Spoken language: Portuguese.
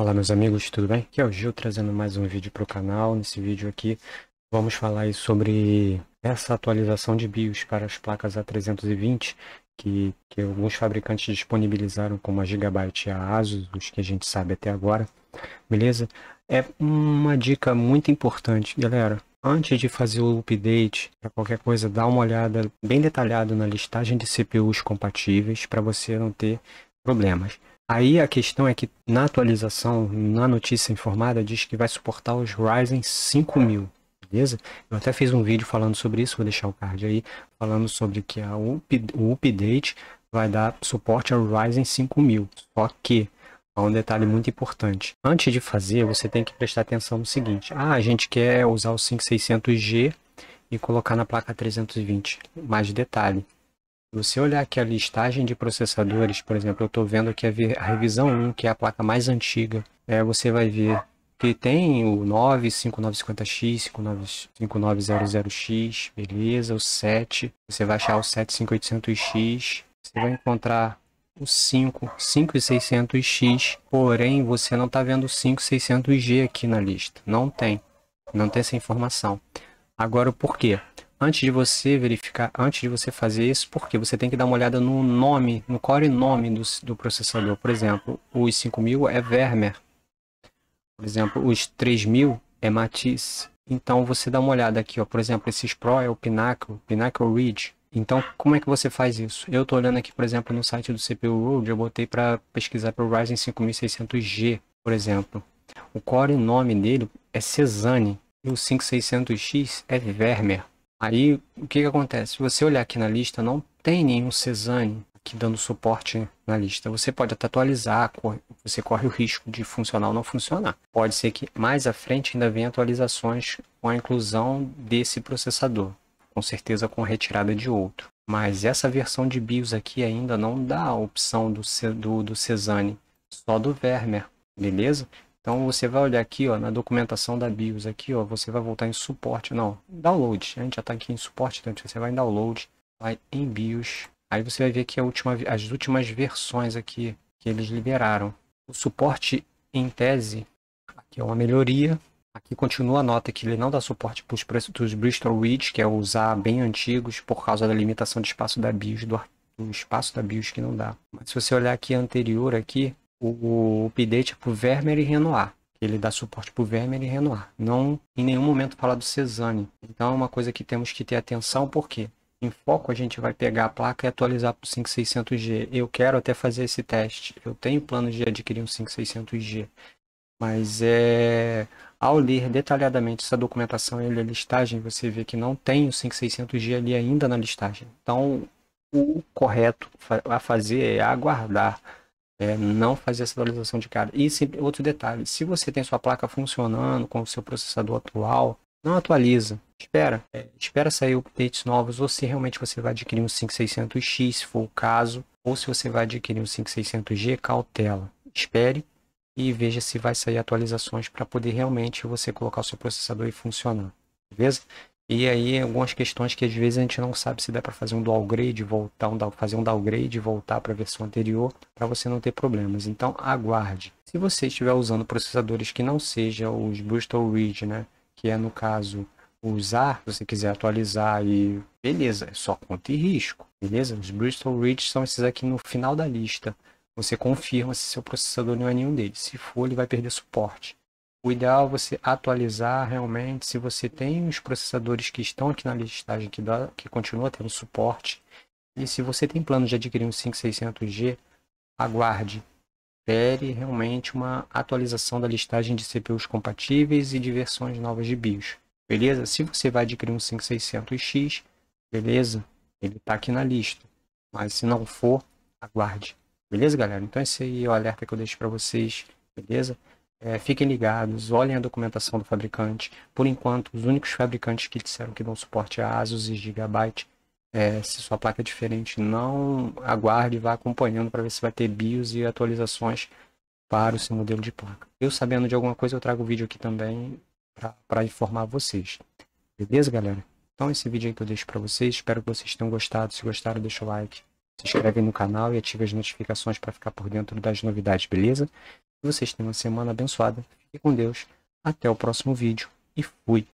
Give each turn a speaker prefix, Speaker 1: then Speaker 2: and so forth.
Speaker 1: Olá meus amigos, tudo bem? Aqui é o Gil trazendo mais um vídeo para o canal. Nesse vídeo aqui vamos falar sobre essa atualização de BIOS para as placas A320 que, que alguns fabricantes disponibilizaram como a Gigabyte e a ASUS, os que a gente sabe até agora, beleza? É uma dica muito importante, galera. Antes de fazer o update, para qualquer coisa, dá uma olhada bem detalhada na listagem de CPUs compatíveis para você não ter problemas. Aí a questão é que na atualização, na notícia informada, diz que vai suportar os Ryzen 5000, beleza? Eu até fiz um vídeo falando sobre isso, vou deixar o card aí, falando sobre que a up, o update vai dar suporte ao Ryzen 5000. Só que há um detalhe muito importante. Antes de fazer, você tem que prestar atenção no seguinte. Ah, a gente quer usar o 5600G e colocar na placa 320. Mais detalhe você olhar aqui a listagem de processadores, por exemplo, eu estou vendo aqui a, revisão 1, que é a placa mais antiga, é, você vai ver que tem o 95950 x 5900X, beleza, o 7, você vai achar o 75800X, você vai encontrar o 5, 5600X, porém você não está vendo o 5600G aqui na lista, não tem, não tem essa informação. Agora o porquê? antes de você verificar, antes de você fazer isso, porque você tem que dar uma olhada no nome, no core nome do, do processador. Por exemplo, os 5000 é Vermeer. Por exemplo, os 3000 é Matisse. Então você dá uma olhada aqui, ó. por exemplo, esses Pro é o Pinnacle, Pinnacle Ridge. Então, como é que você faz isso? Eu estou olhando aqui, por exemplo, no site do CPU World, eu botei para pesquisar para o Ryzen 5600G, por exemplo. O core nome dele é Cezanne e o 5600X é Vermeer. Aí, o que, que acontece? Se você olhar aqui na lista, não tem nenhum Cesane aqui dando suporte na lista. Você pode até atualizar, você corre o risco de funcionar ou não funcionar. Pode ser que mais à frente ainda venha atualizações com a inclusão desse processador, com certeza com retirada de outro. Mas essa versão de BIOS aqui ainda não dá a opção do, do, do só do Vermeer, beleza? Então você vai olhar aqui, ó, na documentação da BIOS aqui, ó, você vai voltar em suporte, não, download. A gente já está aqui em suporte, então você vai em download, vai em BIOS. Aí você vai ver que última, as últimas versões aqui que eles liberaram. O suporte em tese, aqui é uma melhoria. Aqui continua a nota que ele não dá suporte para os preços dos Bristol Ridge, que é usar bem antigos por causa da limitação de espaço da BIOS, do, do espaço da BIOS que não dá. Mas se você olhar aqui anterior aqui, o, update é pro Vermeer e Renoir. Ele dá suporte pro Vermeer e Renoir. Não em nenhum momento fala do Cezanne. Então é uma coisa que temos que ter atenção, porque em foco a gente vai pegar a placa e atualizar para o 5600G. Eu quero até fazer esse teste. Eu tenho plano de adquirir um 5600G. Mas é, ao ler detalhadamente essa documentação e a listagem, você vê que não tem o 5600G ali ainda na listagem. Então, o correto a fazer é aguardar é, não fazer essa atualização de cara. E outro detalhe, se você tem sua placa funcionando com o seu processador atual, não atualiza. Espera, é, espera sair updates novos ou se realmente você vai adquirir um 5600X, se for o caso, ou se você vai adquirir um 5600G, cautela. Espere e veja se vai sair atualizações para poder realmente você colocar o seu processador e funcionar. Beleza? E aí algumas questões que às vezes a gente não sabe se dá para fazer um dual grade, voltar um fazer um downgrade e voltar para a versão anterior para você não ter problemas. Então aguarde. Se você estiver usando processadores que não sejam os Bristol Ridge, né, que é no caso usar, se você quiser atualizar e beleza, é só conta e risco, beleza? Os Bristol Ridge são esses aqui no final da lista. Você confirma se seu processador não é nenhum deles. Se for, ele vai perder suporte. O ideal é você atualizar realmente. Se você tem os processadores que estão aqui na listagem que, dá, que continua tendo suporte. E se você tem plano de adquirir um 5600G, aguarde. Espere realmente uma atualização da listagem de CPUs compatíveis e de versões novas de BIOS. Beleza? Se você vai adquirir um 5600X, beleza? Ele está aqui na lista. Mas se não for, aguarde. Beleza, galera? Então esse aí é o alerta que eu deixo para vocês. Beleza? É, fiquem ligados, olhem a documentação do fabricante. Por enquanto, os únicos fabricantes que disseram que dão suporte a ASUS e Gigabyte, é, se sua placa é diferente, não aguarde, vá acompanhando para ver se vai ter BIOS e atualizações para o seu modelo de placa. Eu sabendo de alguma coisa, eu trago o vídeo aqui também para informar vocês. Beleza, galera? Então esse vídeo aí que eu deixo para vocês, espero que vocês tenham gostado. Se gostaram, deixa o like, se inscreve no canal e ative as notificações para ficar por dentro das novidades, beleza? vocês tenham uma semana abençoada. Fique com Deus. Até o próximo vídeo e fui.